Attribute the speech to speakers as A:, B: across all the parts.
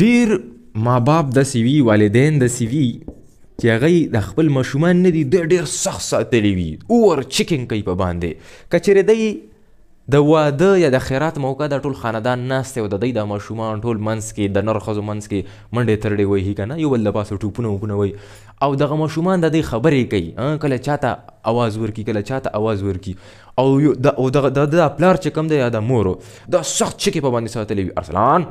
A: ډیر ما باپ د سی وی والدین د سی وی چې هغه د خپل مشومان نه دی ډیر سخت ساتلی وي اور چیکن کوي په باندې کچر دی د واده یا د خیرات موقع د ټول خاندان ناست او د دې د مشومان ټول منس کې د نر خزو منس کې منډه ترډه وي هی کنه یو بل لباس ټوپونه وګنه وي او دغه مشومان د دې خبرې کوي کله چاته आवाज ورکی کله چاته आवाज ورکی او د د پلار چې کم دی یا د مورو دا سخت چکی په باندې ساتلی وي ارسلان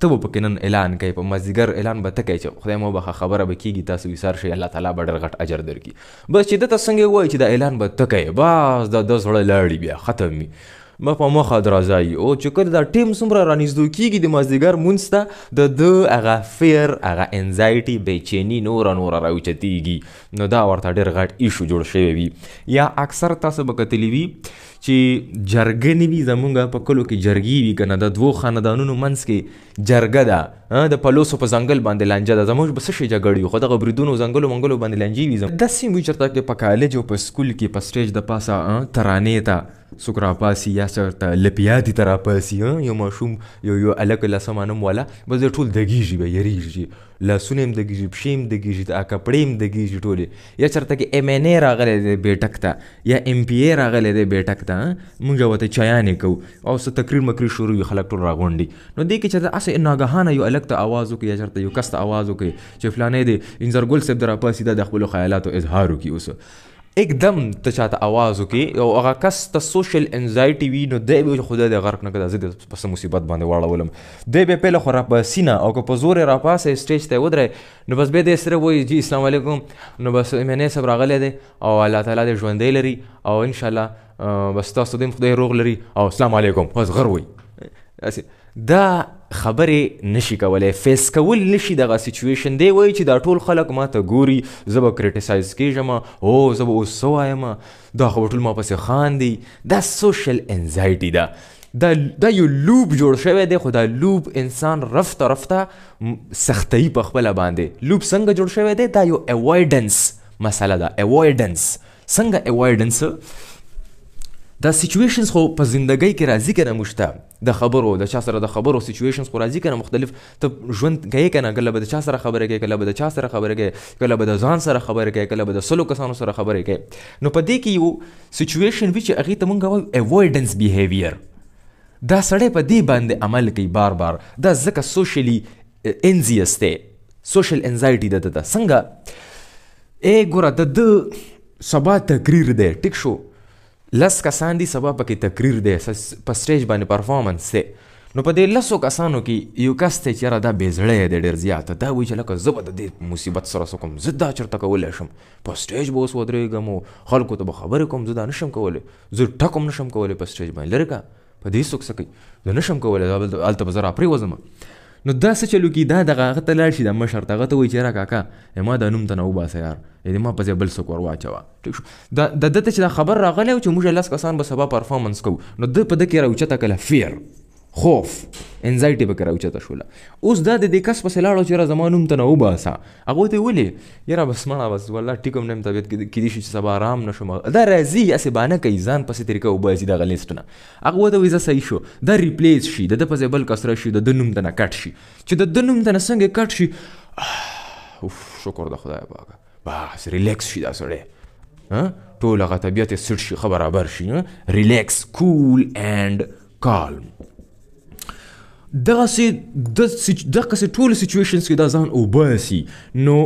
A: ته به پکې نن اعلان کوي په مازیګر اعلان به ته کوي چې خدای مو به خبره به کیږي تاسو ویسار شي الله تعالی به ډېر غټ اجر درکړي بس چې دته څنګه وایي چې دا اعلان به ته کوي بس دا د زړه لاړی بیا ختم وي ما په مخه درازای او چې کله دا ټیم څومره رانیزدو کیږي د مازیګر مونستا د د اغه فیر اغه انزایټي به چینی نور نور راوچتیږي نو دا ورته ډېر غټ ایشو جوړ شوی وي یا اکثر تاسو به کتلی وي چې جرګنی وي زمونږ په کلو کې جرګی وي کنه د دوو خاندانونو منځ کې جرګه ده د پلوسو په ځنګل باندې لانجه ده زموږ به څه شی جګړه یو خو دغه بریدونو ځنګلو منګلو باندې لانجې وي زموږ داسې وي چېرته کې په کالج او په سکول کې په سټیج د پاسه ترانې ته سکرا پاسی یا لپیا لپیادي ته پاسی یو ماشوم یو یو الک لسمانم والا بس ټول دګیږي به یریږي لاسونه هم دګیږي پشیم هم دګیږي دا کپړې هم دګیږي ټولې یا چېرته کې ایم این ای راغلی دی بیټک ته یا ایم پی ای راغلی دی بیټک ته موږ ورته چایانې کو او څه تقریر مکری شروع وي خلک ټول راغونډي نو دې کې چېرته هسې ناګهانه یو الګ ته اواز وکړي یا چېرته یو کس ته اواز وکړي چې فلانې دی انځرګل صاحب د راپاسېدا د خپلو خیالاتو اظهار وکړي اوس ایک دم تچاتا آواز आवाज وکي او هغه کس ته سوشل انزایټی وی نو دی به خدای دې غرق نه کړه زید پس مصیبت باندې واړه ولم دی به پهل خو را په سینا او په زور را پاسه سټیج ته ودره نو بس به دې سره وای جی اسلام علیکم نو بس مې سب صبر غلې دې او الله تعالی دې ژوندې لري او ان شاء الله بس تاسو دې خدای روغ لري او اسلام علیکم بس غروي دا خبرې نشي کولی فیس کول نشي دغه سچویشن دی وایي چې دا ټول خلک ما ته ګوري زه به کریټیسایز کېږم او زه به اوس څه دا خو ټول ما پسې خاندي دا سوشل انزایټي ده دا, دا یو لوب جوړ شوی دی خو دا لوب انسان رفته رفته سختی په خپله باندې لوب څنګه جوړ شوی دی دا یو اوایډنس مسله ده اوایډنس څنګه اوایډنس دا سچویشنز خو په زندګۍ کې راځي کنه مشته د خبرو د چا سره د خبرو سچویشنز خو راځي کنه مختلف ته ژوند کوي کنه کله به د چا سره خبره کوي کله به د چا سره خبره کوي کله به د ځان سره خبره کوي کله به د سلو کسانو سره خبره کوي نو په دې کې یو سچویشن وچ اغه ته مونږ وایو اوایډنس بیهیویر دا سړی په دې باندې عمل کوي بار بار دا ځکه سوشلی انزیس دی سوشل انزایټی د څنګه اے ګوره د د سبا تقریر دی ټیک شو لس کسان دی سبا پکی تقریر دے پر سٹیج بانی پرفارمنس سے نو پدے لسو کسانو کی یو کس تے چرا دا بے زڑے دے ډیر زیات دا وی چلا ک زبد دے مصیبت سره سو کوم زدا چرتا ک ولې شم پر سٹیج بو سو درې گمو خلکو ته خبر کوم زدا نشم ک ولې ز ټکم نشم ک ولې پر سٹیج باندې لرکا پدې سوک سکی نشم ک ولې دا بل الته بزرا پری وزم نو دا څه چلو کی دا دغه هغه ته لاړ شي د مشر ته هغه ته وایي چې را کاکا ما دا نوم ته نه وباسه یار یعنې ما په بل څوک ور واچوه ټیک شو دا د ده ته چې دا خبر راغلی و چې موږ لس کسان به سبا پرفارمنس کوو نو ده په ده کې راوچته کله فیر خوف انزایټي به کرا اوچته شوله اوس دا د دې کس پسې لاړو چې را زمانوم ته نه وباسا هغه ته ولې یاره بس مړه بس والله ټیکم نیم طبیعت کې دې شي چې سبا آرام نشم دا راځي اسې بانه کوي ځان پسې طریقه وباسي د غلیست نه هغه ته ویزه صحیح شو دا ریپلیس شي د د پسې بل کس شي د د نوم ته نه کټ شي چې د د نوم ته نه څنګه کټ شي اوف شکر د خدای پاک بس ریلیکس شي دا سړی ها ټول هغه طبیعت سټ شي خبر ابر شي ریلیکس کول اینڈ کالم دغه سي د دغه سي ټول سيچويشنز کې دا ځان او باسي نو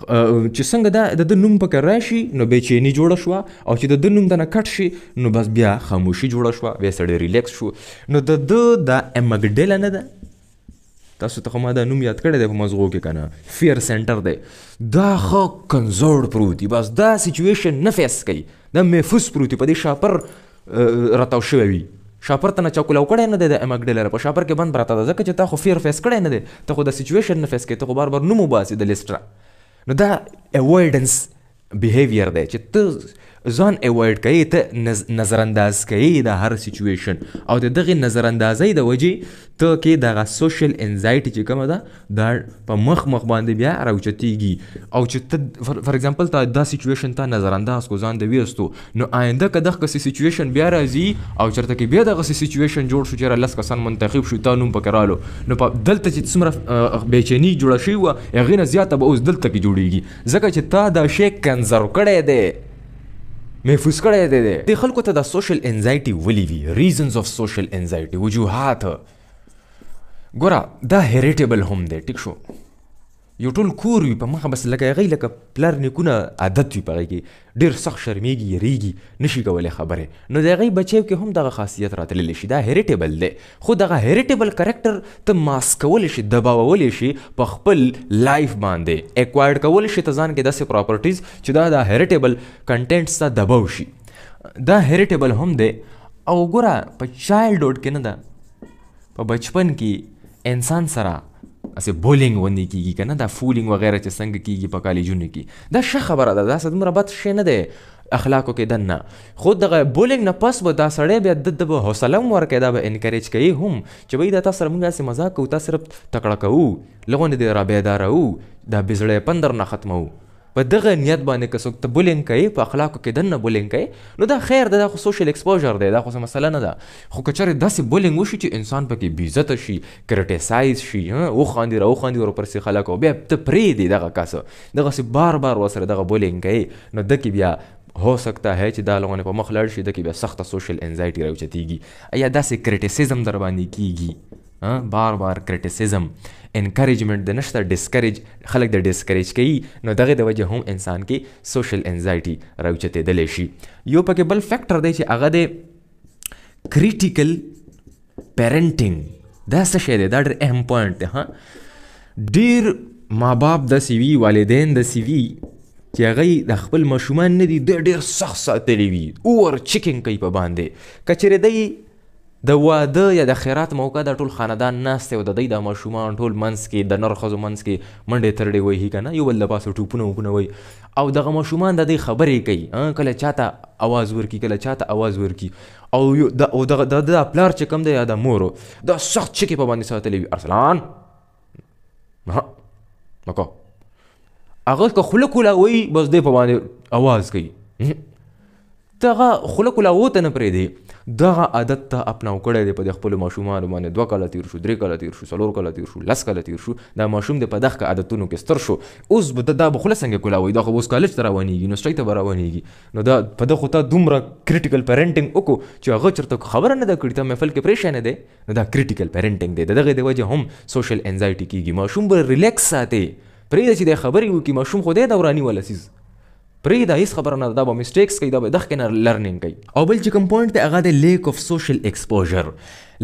A: چې څنګه دا د نوم په کار راشي نو به چي نه جوړ شو او چې د نوم دنه کټ شي نو بس بیا خاموشي جوړ شو بیا سړی ریلیکس شو نو د د د امګډل نه ده تاسو ته کومه دا نوم یاد کړی دی په مزغو کې کنه فیر سنټر دی دا خو کنزورډ پروتي بس دا سيچويشن نه فیس کوي دا مې فوس پروتي په دې شاپر راتاو شوی وی شاپر ته نه لو او کړی نه دی د امګ ډیلر شاپر کې بند براته ده ځکه چې تا خو فیر فیس کړی نه دی ته خو د سچویشن نه فیس کوي ته خو بار بار نوم وباسي د لیسټرا نو دا اوایډنس بیهیویر دی چې ته ځان اوایډ کوي ته نظر انداز کوي د هر سچویشن او د دغه نظر اندازې د وجې ته کې د سوشل انزایټي چې کومه ده دا په مخ مخ باندې بیا راوچتیږي او چې ته فار ایگزامپل ته دا سچویشن ته نظر انداز کو ځان د ویستو نو آینده که دغه کسې سچویشن بیا راځي او چرته کې بیا دغه سچویشن جوړ شو چې را لس کسان منتخب شو ته نوم پکرالو نو په دلته چې څومره بیچنی جوړ شي و یغینه زیاته به اوس دلته کې جوړیږي ځکه چې تا دا شی کنزر کړی دی محفوظ کرے دے دے دے خلکو تا دا سوشل انزائیٹی ولی وی ریزنز آف سوشل انزائیٹی وجوہات گورا دا ہیریٹیبل ہم دے ٹک شو یو ټول کور وي په مخه بس لکه هغه لکه پلار نیکونه عادت وي پغه کې ډیر سخت شرمیږي یریږي نشي کولی خبره نو د هغه بچیو کې هم دغه خاصیت راتللی شي دا هریټیبل دی خو دغه هریټیبل کریکټر ته ماس ماسکول شي دباول شي په خپل لایف باندې ایکوایر کول شي ته ځان کې داسې پراپرټیز چې دا د هریټیبل کنټینټس ته دباو شي دا هریټیبل هم دی او ګوره په چایلډ هوډ کې نه ده په بچپن کې انسان سره اسے بولنگ ونی کی گی کنا دا فولنگ وغیرہ چا سنگ کی گی پا کالی جونی کی دا شخ خبر دا دا سدمرا بات شے ندے اخلاقو کے دن نا خود دا بولنگ نا پس با دا سڑے بیا دد دا با حسلم وار کے دا با انکریج کئی ہم چا بای دا تا سر منگا سے مزاک کو تا صرف تکڑا کو لغن دے را بیدار او دا بزڑے پندر نا ختمو په دغه نیت باندې که څوک ته بولینګ کوي په اخلاقو کې دننه بولینګ کوي نو دا خیر ده دا خو سوشل ایکسپوژر دی دا خو مسله نه ده خو که چېرې داسې بولینګ وشي چې انسان پکې بې عزته شي کریټیسایز شي او خاندي را وخاندي ور پرسي خلک او بیا ته پریدي دغه کس دغه سی بار بار وسره دغه بولینګ کوي نو د کی بیا ہو سکتا ہے چې دا لوگوں په مخ لړ شي د کی بیا سخت سوشل انزایټي راوچتیږي ایا داسې کریټیسیزم در باندې کیږي بار بار کریټیسیزم انکریجمنٹ د نشته ډسکریج خلک د ډسکریج کوي نو دغه د وجه هم انسان کې سوشل انزایټي راوچته دلی شي یو پکې بل فیکٹر دی چې هغه د کریټیکل پیرنټینګ دا څه شی دی دا ډېر اهم پوینټ دی ها ډېر ما باپ د سی وی والدین د سی وی چې هغه د خپل مشومان نه دي ډېر سخت ساتلی وي اور چیکینګ کوي په باندې کچره دی د واده یا د خیرات موقع د ټول خاندان ناست او د دې د ماشومان ټول منس کې د نر خزو منس کې منډې ترډې وای هی کنه یو بل د پاسو ټوپونه وګنه وای او دغه ماشومان د دې خبرې کوي ان کله چاته आवाज ورکی کله چاته आवाज ورکی او د او د د پلار چې کم دی یا د مورو د سخت چې په باندې ساتلې وي ارسلان ها مکو هغه که خلک لا وای بس دې په باندې आवाज کوي دغه خلق لا وته نه پرې دی دغه عادت ته اپنا وکړی دی په خپل ماشومان باندې دوه کاله تیر شو درې کاله تیر شو څلور کاله تیر شو لس کاله تیر شو دا ماشوم د پدغه عادتونو کې ستر شو اوس به دا به خلاص څنګه کولا وای دا خو اوس کالج ته روانېږي نو سټریټ ته روانېږي نو دا په دغه ته دومره کریټیکل پیرنټینګ وکړو چې هغه چرته خبر نه ده کړی ته محفل کې پریشان نه دی نو دا کریټیکل پیرنټینګ دی دغه دی وجه هم سوشل انزایټي کیږي ماشوم به ریلیکس ساتي پرې چې د خبرې وکړي ماشوم خو دې دورانی ولا سیز پری دا هیڅ خبر نه دا به مسټیکس کوي دا به دغه نه لرننګ کوي او بل چې کوم پوینټ ته هغه د لیک اف سوشل ایکسپوژر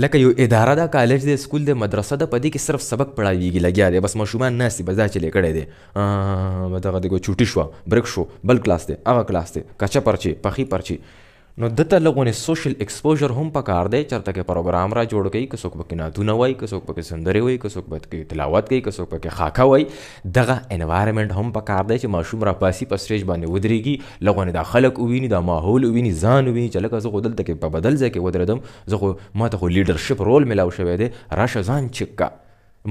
A: لکه یو اداره دا کالج دی سکول دی مدرسه دا پدی کې صرف سبق پڑھایيږي لګیا دی بس مشومان نه سي بزا چلے کړي دی ا مته غدي کو چوټي شو بریک شو بل کلاس دی هغه کلاس دی کچا پرچی پخی پرچی نو دته لغونه سوشل ایکسپوژر هم په کار دی چرته کې پروګرام را جوړ کړي کې څوک بکنا دونه وای کې څوک بک سندره وای تلاوت کوي کې څوک بک خاکا وای دغه انوایرمنټ هم په کار دی چې ماشوم را پاسي په سټیج باندې ودرېږي لغونه د خلک وویني دا ماحول وویني ځان وویني چې لکه زغه دلته کې په بدل ځای کې ودردم زغه ما ته خو لیډرشپ رول ملاو شوی دی راشه ځان چکا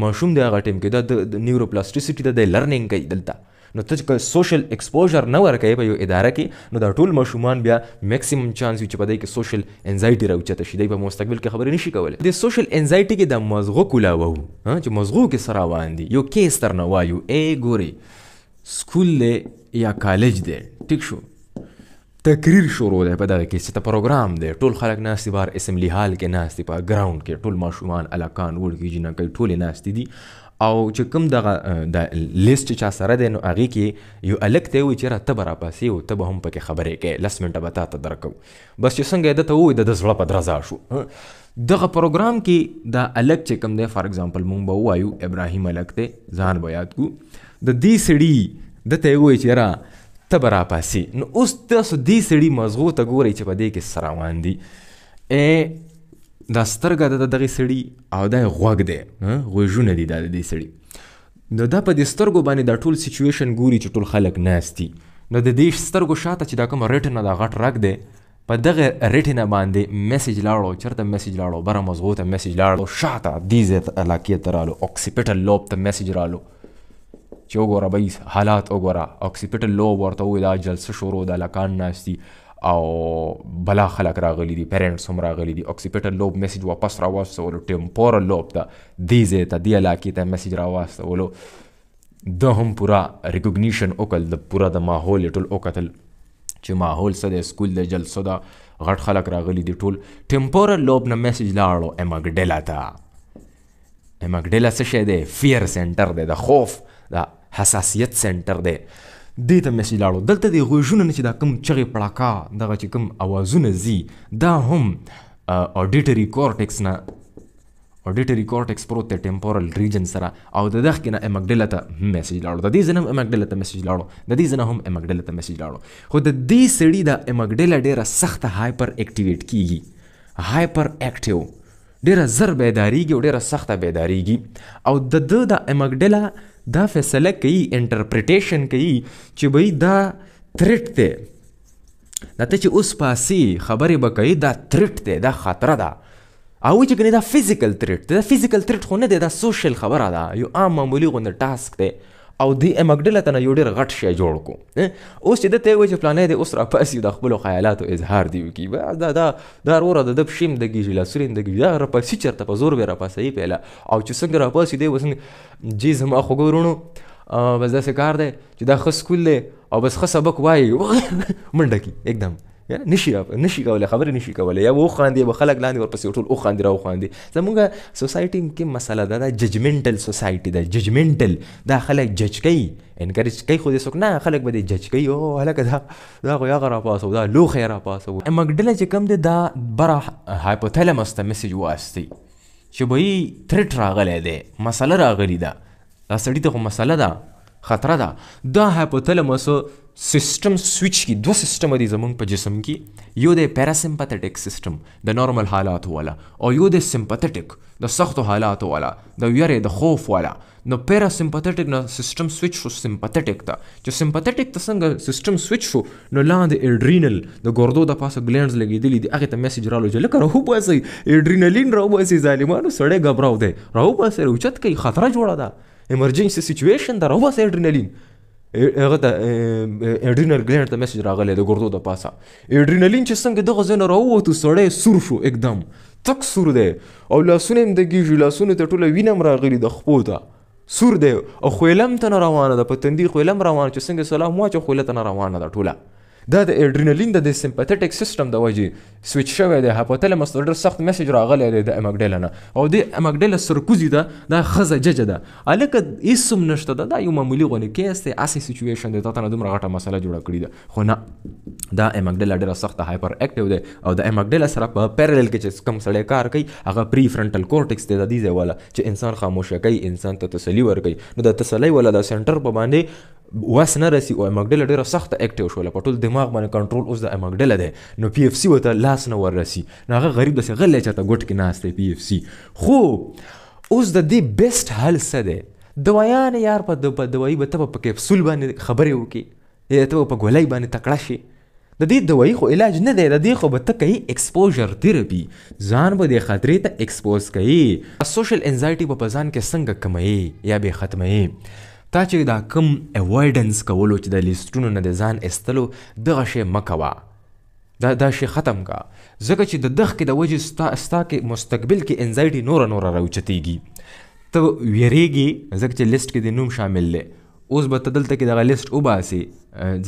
A: مشوم دغه ټیم کې د نیورو پلاستیسټي د لرننګ کې دلته نو ته چې سوشل ایکسپوجر نه ورکې په یو اداره کې نو دا ټول ماشومان بیا میکسیمم چانس وي چې په دې کې سوشل انزایټي راوچته شي دی په مستقبل کې خبرې نشي کولای د سوشل انزایټي کې د مزغو کولا وو ہاں، چې مزغو کې سره روان یو کیس تر نه وایو ای ګوري سکول دی یا کالج دی ټیک شو تقریر شروع دی په دغه کې چې ته پروګرام دی ټول خلک ناستې بار اسمبلی حال کې ناستې په ګراوند کې ټول ماشومان الکان وړ کې جنہ کوي ټول ناستې دي او چې کوم دغه د لیست چا سره دی نو هغه کې یو الک ته وی چې را ته برا پاسې او ته به هم پکې خبرې کې لس منټه به ته درکو بس چې څنګه د ته وی د زړه په درزا شو دغه پروګرام کې دا الک چې کوم دی فار ایگزامپل مونږ به وایو ابراهیم الک ته ځان به یاد کو د دې سړي د ته وی چې را ته برا پاسې نو اوس تاسو دې سړي مزغو ته ګورئ چې په دې کې سراوان دي دا سترګا د دغه سړی او د غوګ دی غوژونه دی د دې سړی د دا په دې سترګو باندې د ټول سچویشن ګوري چې ټول خلک ناستي نو د دې سترګو شاته چې دا کوم رټنه دا غټ رګ دی په دغه رټنه باندې میسج لاړو چرته میسج لاړو بره مضبوطه میسج لاړو شاته دې زت علاقې ترالو اوکسیپټل لوب ته میسج رالو چې وګوره بیس حالات وګوره اوکسیپټل لوب ورته وې دا جلسه شروع د لکان ناستی او بلا خلق را گلی دی پیرنٹس ہم راگل دی آکسیپیٹر لوب میسیج واپس راو ولو ٹیمپور لوب تا دیتا میسیج راؤ واستہ ولو د ہم پورا ریکوگنیشن دا ماحول چې ماحول سودے سکول دے جل دا گٹ خلق دی ټول ټیمپورل لوب نے میسیج څه ایمک ڈیلامک فیر سینٹر دے دا خوف دا حساسیت سینٹر دے دې ته مې سي لاړو دلته د غوژونو نه چې دا کم چغې پړکا دغه چې کم اوازونه زی دا هم اډیټری کورټیکس نه اډیټری کورټیکس پروت دی ټیمپورل ریجن سره او د دغه کې نه امګډل ته میسج لاړو د دې ځنه هم امګډل ته میسج لاړو د دې ځنه هم امګډل ته میسج لاړو خو د دې سړي دا امګډل ډیره سخت هایپر اکټیویټ کیږي هایپر اکټیو ډیره زر بیداریږي او ډیره سخته بیداریږي او د د د امګډلا دا فیصله کوي انټرپریټیشن کوي چې بھئی دا تھریټ دی دا ته چې اوس پاسي خبرې به کوي دا تھریټ دی دا خطره ده او چې کنه دا فزیکل تھریټ دا فزیکل تھریټ خو نه دی دا سوشل خبره ده یو عام معمولی غوندې ټاسک دی او دی ام اګډله یو ډیر غټ شی جوړ کو اوس چې د ته وې چې پلانې د اوس را پاسې د خپل خیالاتو اظهار دی کی دا دا دا وروره د دب شیم د گیجی لا سرین د گیجی دا را پاسې چرته په زور به را پاسې پیلا او چې څنګه را پاسې دی وسن جی زما خو ګورونو بس دا سه کار دی چې دا خس کول دی او بس خس سبق وای منډه کی एकदम یعنی نشي نشي کولای خبره نشي کولای یا وو خاندي به خلک لاندې ورپسې ټول او خاندي راو خاندي زمونږ سوسايټي کې مسله ده دا ججمنټل سوسايټي ده ججمنټل دا خلک جج کوي انکریج کوي خو دې سوک نه خلک به دې جج کوي او هلاک دا دا خو یا غرا پاسو دا لو خیر پاسو امګډل چې کم ده دا برا هایپوتالمس ته میسج واستي چې به یې ثریټ راغلې ده مسله راغلی ده دا سړی ته مسله ده خطرہ دا دا ہے پا تلم سسٹم سوچ کی دو سسٹم دی زمان پا جسم کی یو دے پیرا سمپتھٹک سسٹم دا نارمل حالات والا اور یو دے سمپتھٹک دا سخت حالات والا دا ویرے دا خوف والا نا پیرا سمپتھٹک نا سسٹم سوچ شو سمپتھٹک تا چا سمپتھٹک تا سنگا سسٹم سوچ شو نو لان دے ایڈرینل دا گردو دا پاس گلینڈز لگی دلی دی اگر تا میسیج رالو جا لکا رہو پاسی ایڈرینلین رہو پاسی ظالمانو سڑے گبراؤ دے رہو پاسی روچت کئی خطرہ جوڑا دا ایمرجنسی سچویشن دا روبس ایڈرینلین هغه ته ایډرینل ګلینډ ته میسج راغلی د ګردو د پاسه ایډرینلین چې څنګه دغه ځای نه راووتو سړی سور شو اکدم تک سور دی او لاسونه هم د ګیږي لاسونو ته ټوله وینه هم راغلي د خپو ته سور دی او خویلم ته نه روانه ده په تندي خویلم روانه چې څنګه سلام واچو خویله ته نه روانه ده ټوله دا د ادرینالین د سمپاتټک سیستم د وجې سویچ شوی دی هاپوتلمس د ډېر سخت میسج راغلی دی د امګډیلا نه او د امګډیلا سرکوزی ده دا خزه جج ده الکه ایسوم نشته ده دا یو معمولی غونې کیس دی اسی سچویشن دی تاته دومره غټه مسله جوړه کړی ده خو نه دا امګډیلا ډېر سخت هایپر اکټیو دی او د امګډیلا سره په پیرلل کې چې کوم سړی کار کوي هغه پری فرنټل کورټکس دی د دې ځای والا چې انسان خاموشه کوي انسان ته تسلی ورکوي نو د تسلی والا د سنټر په باندې واس نه رسی او امګډل ډیره سخت اکټیو شول په ټول دماغ باندې کنټرول اوس د امګډل ده نو پی اف سی وته لاس نه ور رسی نه غریب دسه غلې چاته ګټ کې نه پی اف سی خو اوس د دې بیسټ حل څه ده دوایان یار په دو په دوایي به ته په کیپسول باندې خبرې وکې یا ته په ګولای باندې تکړه شي د دې دوایي خو علاج نه دی د دې خو به ته کوي ایکسپوژر تیرپی ځان به د خطرې ته ایکسپوز کوي سوشل انزایټي په ځان کې څنګه کمایي یا به ختمایي تا چې دا کم اوایډنس کولو چې د لیستونو نه د ځان استلو دغه شی مکوا دا دا شی ختم کا ځکه چې د دغه کې د وجه ستا ستا کې مستقبل کې انزایټي نور نور راوچتیږي ته ویریږي ځکه چې لیست کې د نوم شامل لې اوس به تدل ته کې دغه لیست او باسي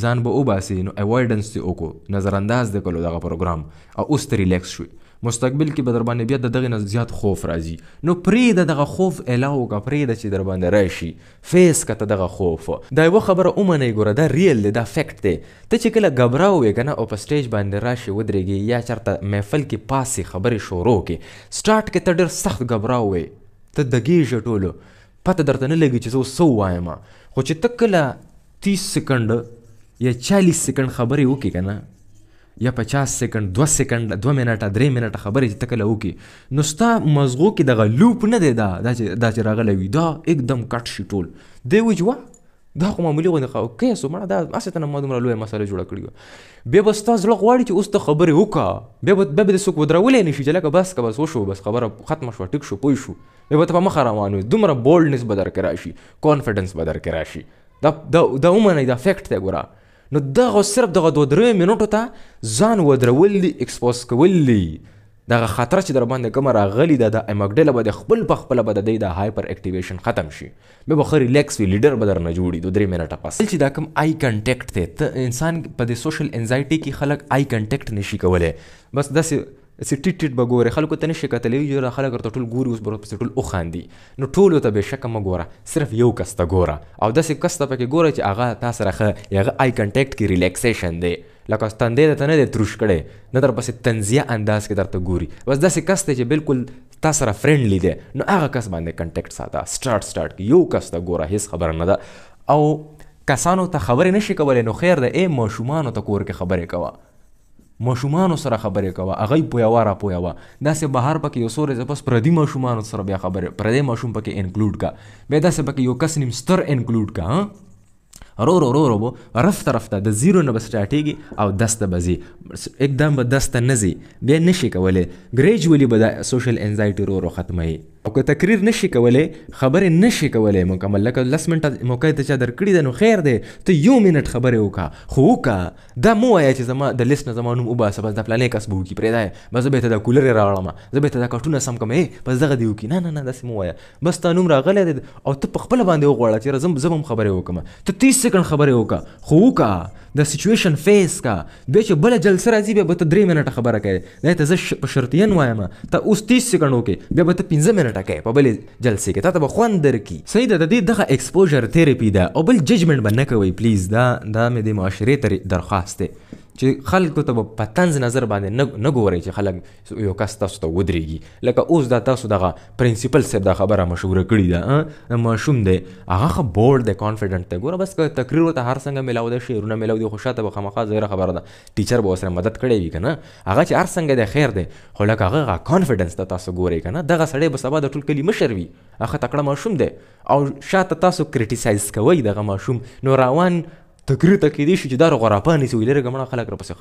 A: ځان به او باسي نو اوایډنس دی او نظر انداز د کولو دغه پروګرام او اوس تر ریلکس شو مستقبل کې به در باندې بیا د دغه نه زیات خوف راځي نو پری د دغه خوف اله کا پری د چې در باندې راشي فیس کته دغه خوف دا یو خبره اومه نه ګوره دا ریل دی دا فیکټ دی ته چې کله ګبراو یې کنه او په سټیج باندې راشي ودرېږي یا چرته محفل کې پاسې خبرې شروع کې سټارټ کې ته ډېر سخت ګبراو وي ته دګی ټولو پتہ درتہ نہیں لگی چھ سو وائما ہو چھ تکلا تیس سیکنڈ یا چالیس سیکنڈ خبر ہی اوکے کنا یا پچاس سیکنڈ دو سیکنڈ دو منٹا درے منٹا خبر ہے تکلا اوکے نستا مزغو کی دغا لوپ نہ دے دا دا چھ راغ لگی دا ایک دم کٹ شی ٹول دے وجوہ دا خو معمولی غوندې خو کې سو مړه دا اسې ته ما مدمره لوی مسله جوړه کړی و به بس تاسو لغ واړی چې اوس ته خبره وکا به به د سوک ودرولې نه شي لکه بس که بس وشو بس خبره ختم شو ټیک شو پوي شو به ته مخ روان وي دومره بولډنس بدر کرا شي کانفیډنس بدر کرا شي دا دا دا ومنه دا فیکټ ته ګورا نو دا صرف دغه دوه درې منټو ته ځان ودرول دي ایکسپوز کول دي دغه خطر چې در باندې کوم راغلی د امګډل به د خپل په خپل به د هایپر اکټیویشن ختم شي مې به خو ریلیکس وی لیډر به در نه جوړي دوه درې منټه پس چې دا کوم آی کنټیکټ ته ته انسان په د سوشل انزایټي کې خلک آی کنټیکټ نشي کولای بس داسې سې ټیټ ټیټ به ګوره خلکو ته نشي کتلې یو خلک ورته ټول ګوري اوس بروت ټول او خاندي نو ټول ته به شک مګوره صرف یو کس ته ګوره او داسې کس ته پکې ګوره چې هغه تاسو راخه یغه آی کنټیکټ کې ریلیکسیشن دی لکه ستاندې ته نه د تروش کړي نه در پسې تنزیه انداز کې درته ګوري بس داسې کس ته چې بالکل تاسو سره فرندلی دی نو هغه کس باندې کنټیکټ ساته سٹارټ سٹارټ یو کس ته ګوره هیڅ خبر نه ده او کسانو ته خبرې نشي کولای نو خیر ده اے ماشومان ته کور کې خبرې کوه ماشومان سره خبرې کوه هغه پویا واره پویا وا داسې بهر پکې یو سورې زپس پردي ماشومان سره بیا خبرې پردي ماشوم پکې انکلوډ کا بیا داسې پکې یو کس نیم ستر انکلوډ کا ها رو رو رو رو رفته رفته د زیرو نا سٹاٹ او آؤ دست بذی ایک به بہت دست نذی بیا نشی کولی ولے به دا سوشل اینزائٹی رو رو ختم او که تقریر نشي کولای خبرې نشي کولای مکمل لکه لس منټه موقع ته چا درکړي ده نو خیر دی ته یو منټ خبرې وکړه خو وکړه دا مو وایه چې زما د لیست نه زما نوم وباسه بس دا پلانې کس به وکړي پرېږدی بس زه بېرته دا کولر یې راوړم زه بېرته دا کټونه سم کړم ای بس دغه دې وکړي نه نه نه داسې مو وایه بس تا نوم راغلی دی او ته په خپله باندې وغواړه چې زه زه به هم خبرې وکړم ته تیس سیکنډ خبرې وکړه خو وکړه د سچویشن فیس کا بیا چې بله جلسه راځي بیا به ته درې منټه خبره کوې دا ته زه په شرطین وایم ته اوس تیس سیکنډ وکړې بیا به ته پنځه منټه ټکه په بل جلسې کې ته به خوند درکې صحیح ده د دې دغه اکسپوژر تیرپی ده او بل ججمنت بنه کوي پلیز دا دا مې د معاشري تر درخواست چې خلکو ته په تنز نظر باندې نه ګوري چې خلک یو کس تاسو ته ودرېږي لکه اوس دا تاسو دغه پرنسپل صاحب دا خبره مشوره کړې ده ماشوم دی هغه خو بورډ دی کانفیډنټ دی ګوره بس که تقریر ته هر څنګه میلاو دی شعرونه میلاو دی خوشاته به خامخا زیره خبره ده ټیچر به سره مدد کړې وي کنه هغه چې هر څنګه دی خیر دی خو لکه هغه کانفیډنس ته تاسو ګوري کنه دغه سړی به سبا د ټول کلی مشر وي هغه تکړه ماشوم دی او شاته تاسو کریټیسایز کوئ دغه ماشوم نو روان تکری را دیشدارپنس خان کلکر پاس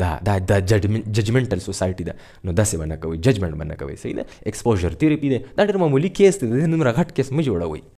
A: دا دا دا ججمنټل ججمنٹل دا نو دسے بناکی ججمنٹ بناکوئی سی ایسپوزر تیری داٹری کیس مې جوړوي